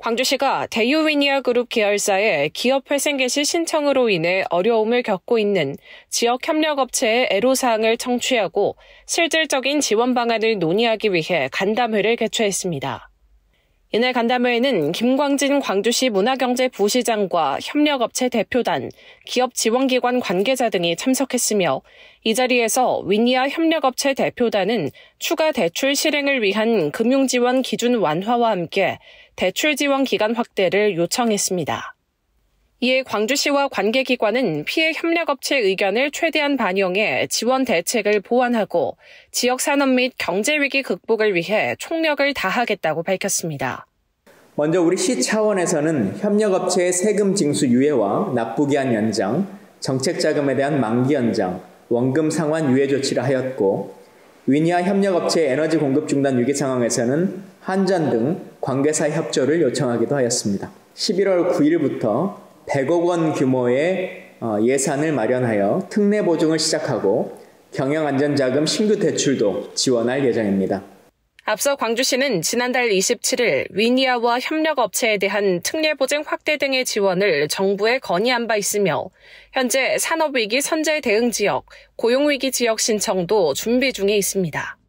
광주시가 대유위니아 그룹 계열사의 기업 회생 개시 신청으로 인해 어려움을 겪고 있는 지역 협력업체의 애로사항을 청취하고 실질적인 지원 방안을 논의하기 위해 간담회를 개최했습니다. 이날 간담회에는 김광진 광주시 문화경제부시장과 협력업체 대표단, 기업지원기관 관계자 등이 참석했으며 이 자리에서 윈니아 협력업체 대표단은 추가 대출 실행을 위한 금융지원 기준 완화와 함께 대출 지원 기간 확대를 요청했습니다. 이에 광주시와 관계기관은 피해 협력업체 의견을 최대한 반영해 지원 대책을 보완하고 지역 산업 및 경제위기 극복을 위해 총력을 다하겠다고 밝혔습니다. 먼저 우리 시 차원에서는 협력업체의 세금 징수 유예와 납부기한 연장, 정책자금에 대한 만기 연장, 원금 상환 유예 조치를 하였고 위니아 협력업체 에너지 공급 중단 위기 상황에서는 한전 등관계사 협조를 요청하기도 하였습니다. 11월 9일부터 100억 원 규모의 어, 예산을 마련하여 특례 보증을 시작하고 경영안전자금 신규 대출도 지원할 예정입니다. 앞서 광주시는 지난달 27일 위니아와 협력업체에 대한 특례보증 확대 등의 지원을 정부에 건의한 바 있으며 현재 산업위기 선제 대응 지역, 고용위기 지역 신청도 준비 중에 있습니다.